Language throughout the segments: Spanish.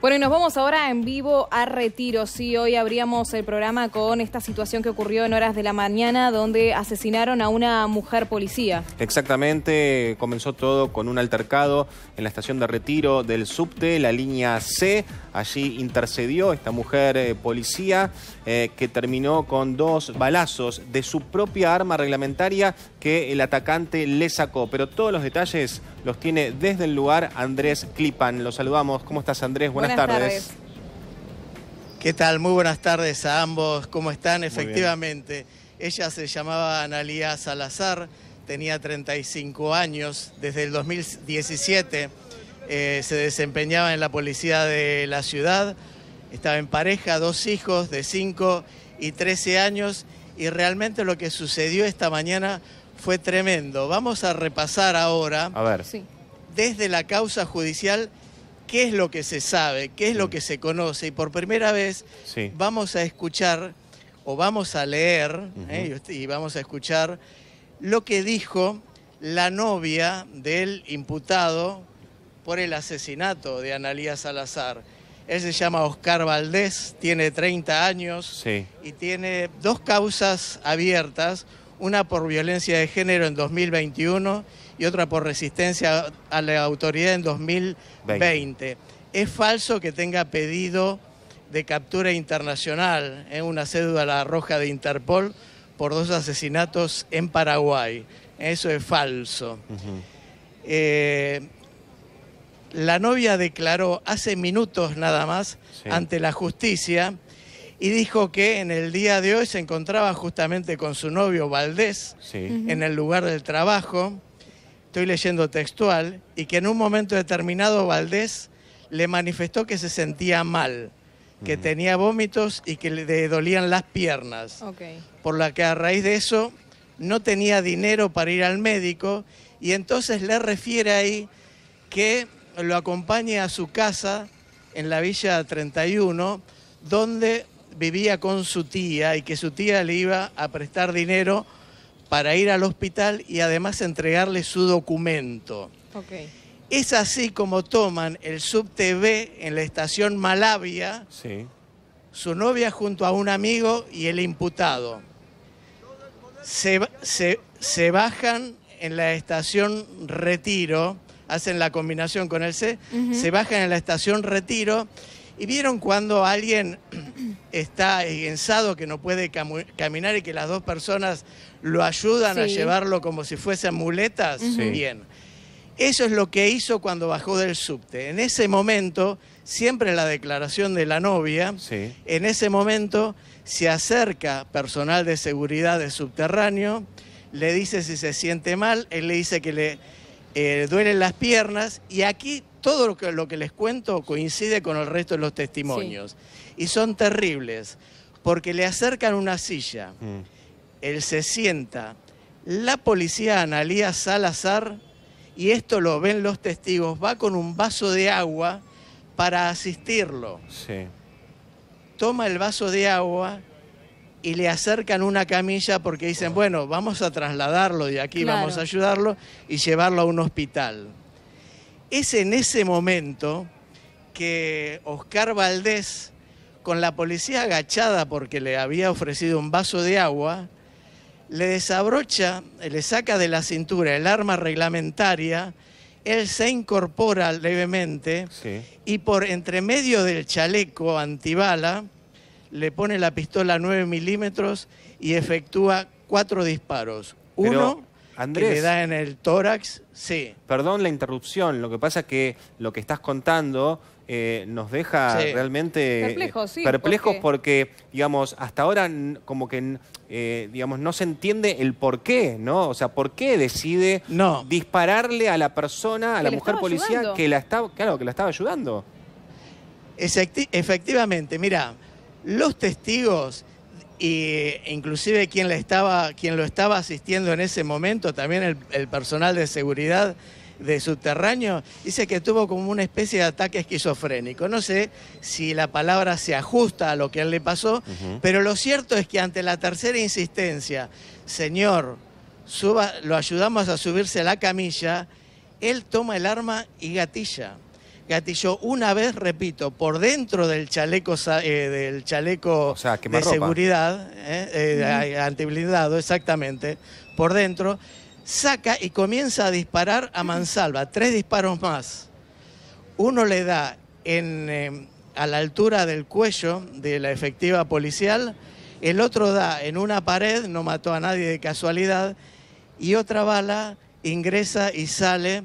Bueno, y nos vamos ahora en vivo a Retiro. Sí, hoy abríamos el programa con esta situación que ocurrió en horas de la mañana donde asesinaron a una mujer policía. Exactamente, comenzó todo con un altercado en la estación de Retiro del subte, la línea C. Allí intercedió esta mujer eh, policía eh, que terminó con dos balazos de su propia arma reglamentaria que el atacante le sacó. Pero todos los detalles los tiene desde el lugar Andrés Clipan. Lo saludamos. ¿Cómo estás, Andrés? Buenas buenas, tardes. ¿Qué tal? Muy buenas tardes a ambos. ¿Cómo están? Efectivamente, ella se llamaba Analía Salazar, tenía 35 años, desde el 2017 eh, se desempeñaba en la policía de la ciudad, estaba en pareja, dos hijos de 5 y 13 años y realmente lo que sucedió esta mañana fue tremendo. Vamos a repasar ahora a ver. Sí. desde la causa judicial qué es lo que se sabe, qué es lo mm. que se conoce. Y por primera vez vamos a escuchar o vamos a leer ¿eh? y vamos a escuchar lo que dijo la novia del imputado por el asesinato de Analía Salazar. Él se llama Oscar Valdés, tiene 30 años y tiene dos causas abiertas, una por violencia de género en 2021 y otra por resistencia a la autoridad en 2020. Es falso que tenga pedido de captura internacional en ¿eh? una cédula roja de Interpol por dos asesinatos en Paraguay. Eso es falso. Eh, la novia declaró hace minutos nada más ante la justicia y dijo que en el día de hoy se encontraba justamente con su novio Valdés en el lugar del trabajo estoy leyendo textual, y que en un momento determinado Valdés le manifestó que se sentía mal, que tenía vómitos y que le dolían las piernas. Por la que a raíz de eso no tenía dinero para ir al médico y entonces le refiere ahí que lo acompañe a su casa en la Villa 31, donde vivía con su tía y que su tía le iba a prestar dinero para ir al hospital y además entregarle su documento. Es así como toman el subte B en la estación Malavia, su novia junto a un amigo y el imputado. Se, bajan en la estación Retiro, hacen la combinación con el C, se bajan en la estación Retiro ¿Y vieron cuando alguien está esguenzado, que no puede caminar y que las dos personas lo ayudan a llevarlo como si fuesen muletas? Bien. Eso es lo que hizo cuando bajó del subte. En ese momento, siempre la declaración de la novia, en ese momento se acerca personal de seguridad de subterráneo, le dice si se siente mal, él le dice que le eh, duelen las piernas y aquí todo lo que, les cuento coincide con el resto de los testimonios. Y son terribles, porque le acercan una silla, mm. él se sienta, la policía analía Salazar, y esto lo ven los testigos, va con un vaso de agua para asistirlo. Toma el vaso de agua, y le acercan una camilla porque dicen, ah. bueno, vamos a trasladarlo de aquí, vamos a ayudarlo y llevarlo a un hospital. Es en ese momento que Oscar Valdés, con la policía agachada porque le había ofrecido un vaso de agua, le desabrocha, le saca de la cintura el arma reglamentaria, él se incorpora levemente y por entremedio del chaleco antibala le pone la pistola 9 milímetros y efectúa cuatro disparos. Uno... Andrés. le da en el tórax, sí. Perdón la interrupción, lo que pasa es que lo que estás contando eh, nos deja realmente eh, perplejos porque... digamos, hasta ahora como que, eh, digamos, no se entiende el por qué, ¿no? O sea, ¿por qué decide dispararle a la persona, a la mujer policía que la estaba, claro, que la estaba ayudando? Efectivamente, mira, los testigos y e inclusive quien, le estaba, quien lo estaba asistiendo en ese momento, también el, personal de seguridad de subterráneo, dice que tuvo como una especie de ataque esquizofrénico. No sé si la palabra se ajusta a lo que él le pasó, pero lo cierto es que ante la tercera insistencia, señor, suba, lo ayudamos a subirse a la camilla, él toma el arma y gatilla gatillo una vez, repito, por dentro del chaleco eh, del chaleco de seguridad, eh, eh, antiblindado, exactamente, por dentro, saca y comienza a disparar a mansalva, tres disparos más. Uno le da em, a la altura del cuello de la efectiva policial, el otro da en una pared, no mató a nadie de casualidad, y otra bala ingresa y sale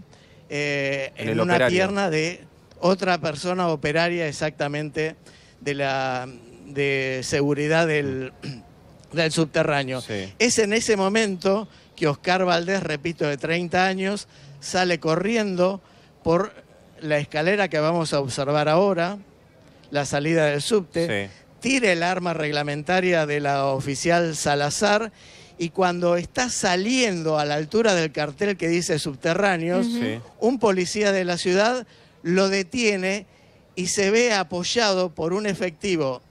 en, una pierna de otra persona operaria exactamente de la de seguridad del, del subterráneo. Es en ese momento que Oscar Valdés, repito, de 30 años, sale corriendo por la escalera que vamos a observar ahora, la salida del subte, tira el arma reglamentaria de la oficial Salazar y cuando está saliendo a la altura del cartel que dice subterráneos, un policía de la ciudad lo detiene y se ve apoyado por un efectivo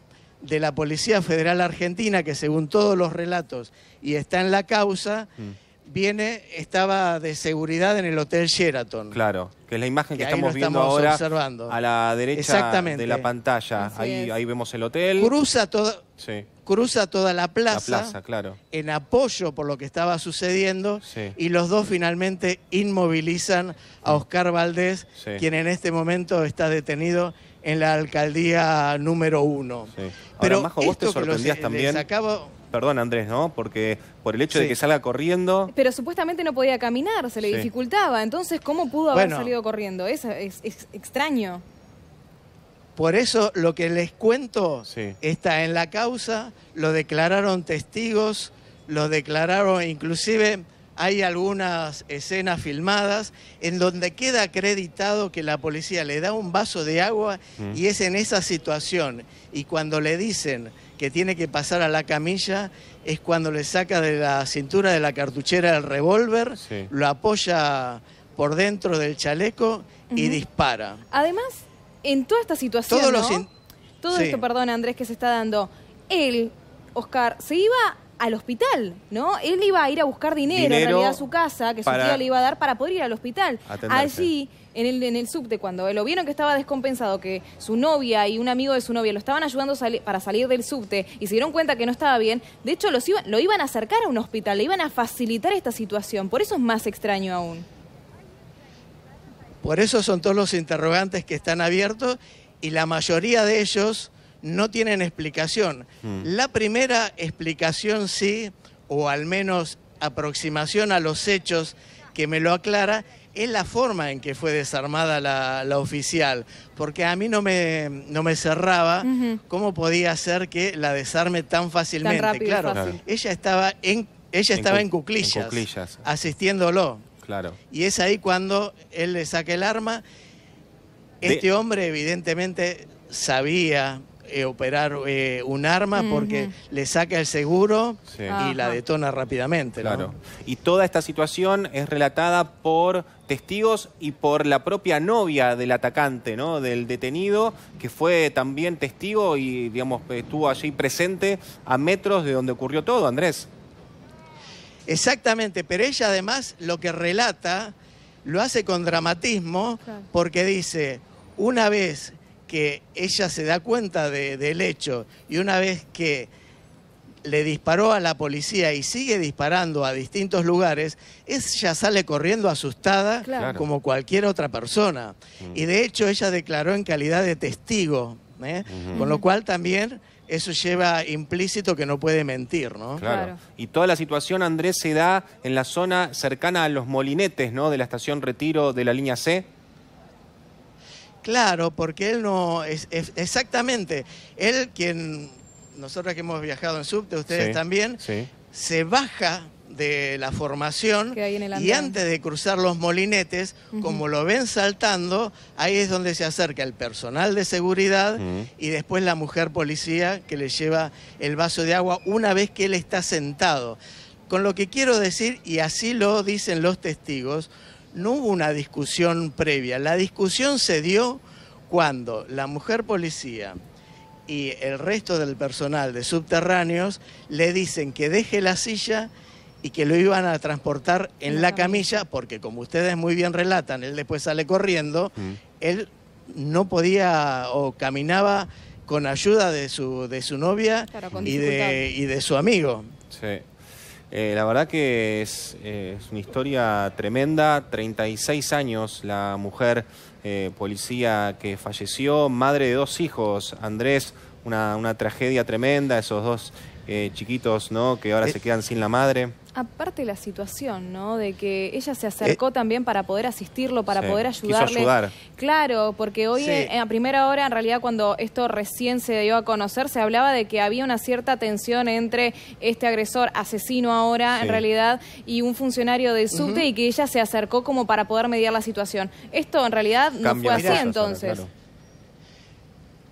de la Policía Federal Argentina, que según todos los relatos y está en la causa, mm. viene, estaba de seguridad en el Hotel Sheraton. Claro, que es la imagen que, estamos, viendo ahora a la derecha de la pantalla. Ahí, ahí, vemos el hotel. Cruza todo... Sí cruza toda la plaza, en apoyo por lo que estaba sucediendo y los dos finalmente inmovilizan a mm. Oscar Valdés, quien en este momento está detenido en la alcaldía número uno. Pero Majo, vos esto te sorprendías también. Acabo... Perdón, Andrés, ¿no? Porque por el hecho de que salga corriendo. Pero supuestamente no podía caminar, se le dificultaba. Entonces, ¿cómo pudo haber salido corriendo? es, es extraño. Por eso lo que les cuento está en la causa, lo declararon testigos, lo declararon inclusive hay algunas escenas filmadas en donde queda acreditado que la policía le da un vaso de agua mm. y es en esa situación. Y cuando le dicen que tiene que pasar a la camilla, es cuando le saca de la cintura de la cartuchera el revólver, lo apoya por dentro del chaleco y dispara. Además, en toda esta situación, todo esto, perdón Andrés, que se está dando, él, Oscar, se iba al hospital, ¿no? Él iba a ir a buscar dinero, en realidad a su casa, que su tía le iba a dar para poder ir al hospital. Allí, en el, en el subte, cuando lo vieron que estaba descompensado, que su novia y un amigo de su novia lo estaban ayudando para salir del subte y se dieron cuenta que no estaba bien, de hecho lo iban a acercar a un hospital, le iban a facilitar esta situación, por eso es más extraño aún. Por eso son todos los interrogantes que están abiertos y la mayoría de ellos no tienen explicación. Hmm. La primera explicación sí, o al menos aproximación a los hechos que me lo aclara, es la forma en que fue desarmada la, oficial, porque a mí no me, no me cerraba cómo podía ser que la desarme tan fácilmente. claro, ella estaba en ella estaba en cuclillas, asistiéndolo. Claro. Y es ahí cuando él le saca el arma. Este hombre evidentemente sabía eh, operar eh, un arma porque le saca el seguro y la detona rápidamente. Claro. Y toda esta situación es relatada por testigos y por la propia novia del atacante, ¿no? Del detenido, que fue también testigo y, digamos, estuvo allí presente a metros de donde ocurrió todo, Andrés. Exactamente, pero ella además lo que relata lo hace con dramatismo porque dice, una vez que ella se da cuenta de, del hecho y una vez que le disparó a la policía y sigue disparando a distintos lugares, ella sale corriendo asustada como cualquier otra persona. Mm. Y de hecho ella declaró en calidad de testigo, ¿eh? con lo cual también eso lleva implícito que no puede mentir, ¿no? Claro. Y toda la situación, Andrés, se da en la zona cercana a los molinetes, ¿no? De la estación Retiro de la línea C. Claro, porque él no. Es, exactamente. Él, quien. Nosotros que hemos viajado en subte, ustedes también. Se baja de la formación y antes de cruzar los molinetes, como lo ven saltando, ahí es donde se acerca el personal de seguridad y después la mujer policía que le lleva el vaso de agua una vez que él está sentado. Con lo que quiero decir, y así lo dicen los testigos, no hubo una discusión previa. La discusión se dio cuando la mujer policía y el resto del personal de subterráneos le dicen que deje la silla y que lo iban a transportar en la camilla, porque como ustedes muy bien relatan, él después sale corriendo, mm. él no podía o caminaba con ayuda de su, de su novia y, de, y de su amigo. Sí. Eh, la verdad que es, eh, una historia tremenda, 36 años la mujer eh, policía que falleció, madre de dos hijos, Andrés, una, una tragedia tremenda, esos dos chiquitos ¿no? que ahora se quedan sin la madre. Aparte la situación, ¿no? De que ella se eh. acercó también para poder asistirlo, para poder ayudarle. ayudar. Claro, porque hoy a primera hora, en realidad, cuando esto recién se dio a conocer, se hablaba de que había una cierta tensión entre este agresor, asesino ahora, en realidad, y un funcionario del SUTE y que ella se acercó como para poder mediar la situación. Esto, en realidad, no fue así entonces.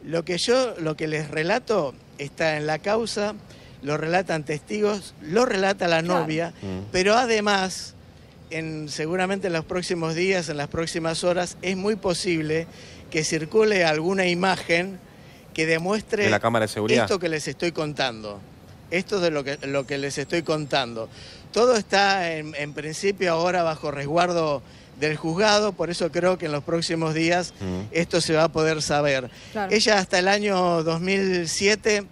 Lo que yo, lo que les relato está en la causa lo relatan testigos, lo relata la novia, mm. pero además, en, seguramente en los próximos días, en las próximas horas, es muy posible que circule alguna imagen que demuestre esto que les estoy contando. Esto de lo que, les estoy contando. Todo está en, principio ahora bajo resguardo del juzgado, por eso creo que en los próximos días mm. esto se va a poder saber. Ella hasta el año 2007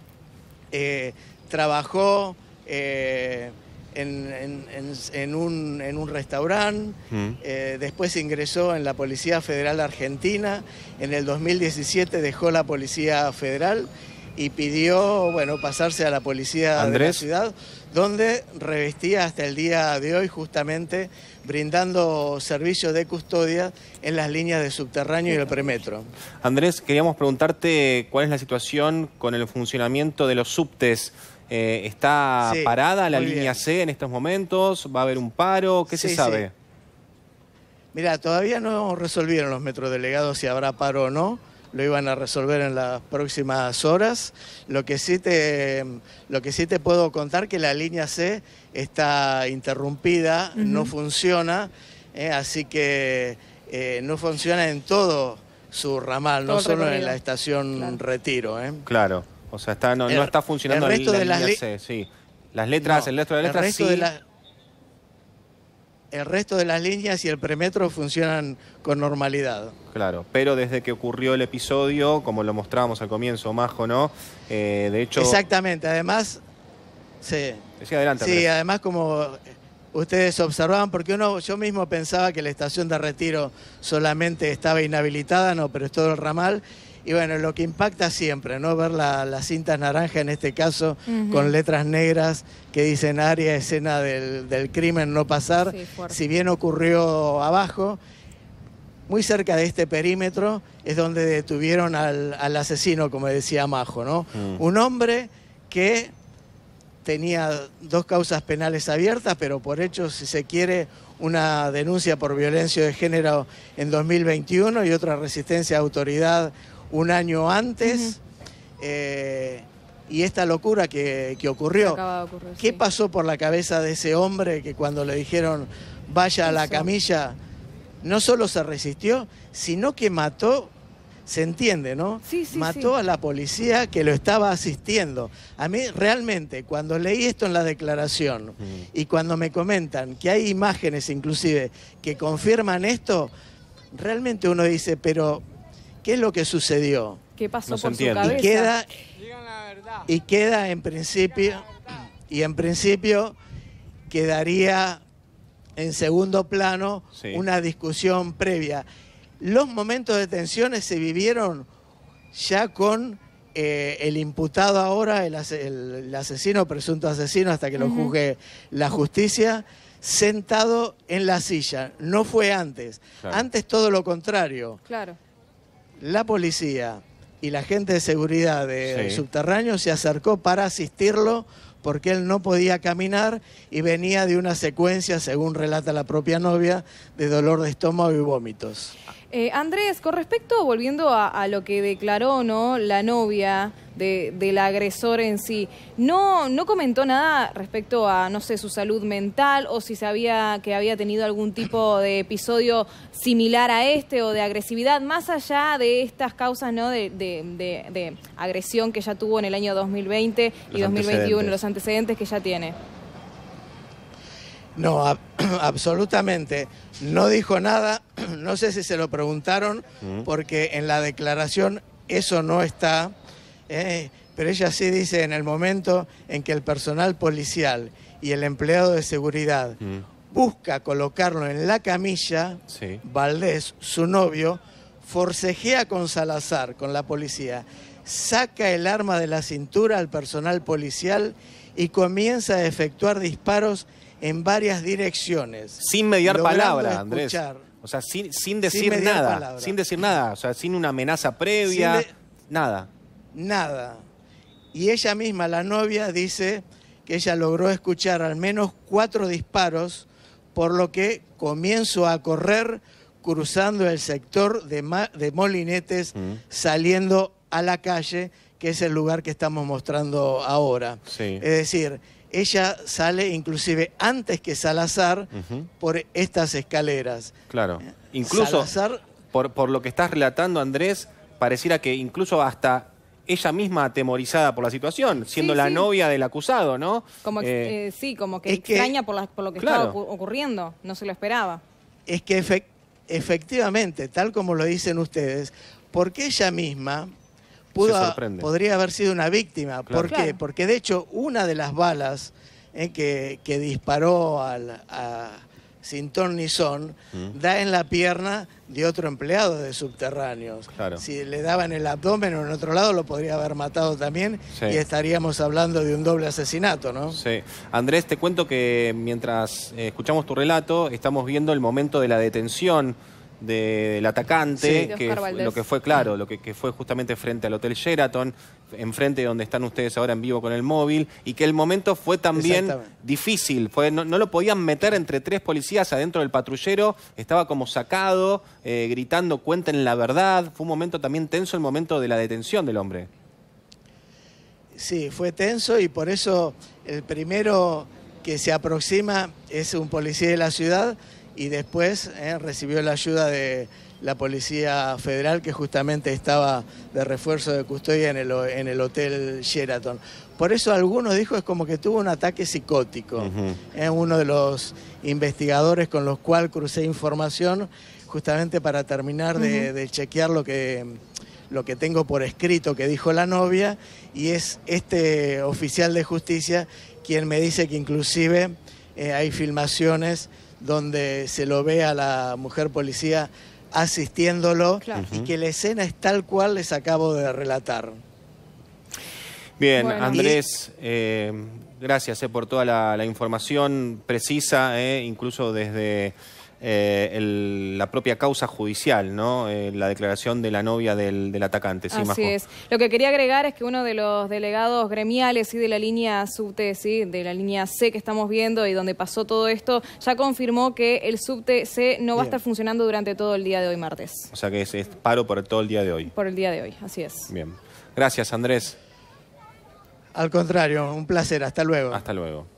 trabajó eh, en, un, restaurante, mm. eh, después ingresó en la Policía Federal Argentina, en el 2017 dejó la Policía Federal y pidió bueno, pasarse a la Policía de la Ciudad, donde revestía hasta el día de hoy justamente brindando servicios de custodia en las líneas de subterráneo y el premetro. Andrés, queríamos preguntarte cuál es la situación con el funcionamiento de los subtes eh, ¿Está parada la línea C en estos momentos? ¿Va a haber un paro? ¿Qué se sabe? Mira, todavía no resolvieron los metrodelegados si habrá paro o no. Lo iban a resolver en las próximas horas. Lo que sí te, lo que sí te puedo contar que la línea C está interrumpida, no funciona, eh, así que eh, no funciona en todo su ramal, no solo en la estación Retiro. Claro. O sea, está, no, está funcionando el resto de las C, sí. Las letras, el resto de las letras sí. El resto de las líneas y el premetro funcionan con normalidad. Claro, pero desde que ocurrió el episodio, como lo mostrábamos al comienzo, Majo, ¿no? Eh, de hecho... Exactamente, además... Sí, sí, adelante, sí además como ustedes observaban, porque uno, yo mismo pensaba que la estación de retiro solamente estaba inhabilitada, no, pero es todo el ramal. Y bueno, lo que impacta siempre, ¿no? Ver la, las cintas naranja, en este caso, con letras negras que dicen área, escena del, crimen no pasar, si bien ocurrió abajo, muy cerca de este perímetro es donde detuvieron al, al asesino, como decía Majo, ¿no? Mm. Un hombre que tenía dos causas penales abiertas, pero por hecho, si se quiere, una denuncia por violencia de género en 2021 y otra resistencia a autoridad un año antes. Eh, y esta locura que, ocurrió. ¿Qué pasó por la cabeza de ese hombre que cuando le dijeron vaya a la camilla, no solo se resistió, sino que mató, se entiende, ¿no? Sí, sí, mató a la policía que lo estaba asistiendo. A mí realmente, cuando leí esto en la declaración y cuando me comentan que hay imágenes inclusive que confirman esto, realmente uno dice, pero ¿Qué es lo que sucedió? ¿Qué pasó por su cabeza? Y queda, y queda en principio, y en principio quedaría en segundo plano una discusión previa. Los momentos de tensiones se vivieron ya con eh, el imputado ahora, el, asesino, presunto asesino, hasta que lo juzgue la justicia, sentado en la silla. No fue antes. Antes todo lo contrario. Claro la policía y la gente de seguridad del subterráneo se acercó para asistirlo porque él no podía caminar y venía de una secuencia, según relata la propia novia, de dolor de estómago y vómitos. Eh, Andrés, con respecto, volviendo a, lo que declaró no la novia del agresor en sí, no, no comentó nada respecto a, no sé, su salud mental o si sabía que había tenido algún tipo de episodio similar a este o de agresividad, más allá de estas causas ¿no? de, de, de agresión que ya tuvo en el año 2020 y 2021, los antecedentes que ya tiene. No, absolutamente. No dijo nada. No sé si se lo preguntaron, mm. porque en la declaración eso no está. Eh, pero ella sí dice, en el momento en que el personal policial y el empleado de seguridad mm. busca colocarlo en la camilla, Valdés, su novio, forcejea con Salazar, con la policía, saca el arma de la cintura al personal policial y comienza a efectuar disparos en varias direcciones. Sin mediar palabra, Andrés. O sea, sin, sin decir nada. Sin decir nada. O sea, sin una amenaza previa. Nada. Nada. Y ella misma, la novia, dice que ella logró escuchar al menos cuatro disparos, por lo que comienzo a correr cruzando el sector de, Molinetes, mm. saliendo a la calle, que es el lugar que estamos mostrando ahora. Es decir, ella sale inclusive antes que Salazar por estas escaleras. Claro. Eh, incluso Salazar... por, lo que estás relatando, Andrés, pareciera que incluso hasta ella misma atemorizada por la situación, siendo la novia del acusado, ¿no? Eh, eh, sí, como que extraña por, lo que estaba ocurriendo, no se lo esperaba. Es que efectivamente, tal como lo dicen ustedes, porque ella misma podría haber sido una víctima. porque Porque de hecho una de las balas eh, que, que, disparó al, a, Sintón mm. da en la pierna de otro empleado de subterráneos. Si le daba en el abdomen o en otro lado, lo podría haber matado también y estaríamos hablando de un doble asesinato, ¿no? Andrés, te cuento que mientras eh, escuchamos tu relato, estamos viendo el momento de la detención del atacante, que lo que fue claro, lo que, fue justamente frente al Hotel Sheraton, enfrente de donde están ustedes ahora en vivo con el móvil, y que el momento fue también difícil, fue, no, lo podían meter entre tres policías adentro del patrullero, estaba como sacado, eh, gritando cuenten la verdad, fue un momento también tenso el momento de la detención del hombre. Sí, fue tenso y por eso el primero que se aproxima es un policía de la ciudad, y después eh, recibió la ayuda de la Policía Federal que justamente estaba de refuerzo de custodia en el, Hotel Sheraton. Por eso algunos dijo es como que tuvo un ataque psicótico. Eh, uno de los investigadores con los cuales crucé información justamente para terminar de, chequear lo que, lo que tengo por escrito que dijo la novia y es este oficial de justicia quien me dice que inclusive eh, hay filmaciones donde se lo ve a la mujer policía asistiéndolo y que la escena es tal cual les acabo de relatar. Bien, Andrés, eh, gracias eh, por toda la, información precisa, eh, incluso desde eh, la propia causa judicial, ¿no? Eh, la declaración de la novia del, atacante. Así es. Lo que quería agregar es que uno de los delegados gremiales de la línea subte, ¿sí? de la línea C que estamos viendo y donde pasó todo esto, ya confirmó que el subte C no va a estar funcionando durante todo el día de hoy, martes. O sea que es paro por todo el día de hoy. Por el día de hoy, así es. Bien. Gracias, Andrés. Al contrario, un placer. Hasta luego. Hasta luego.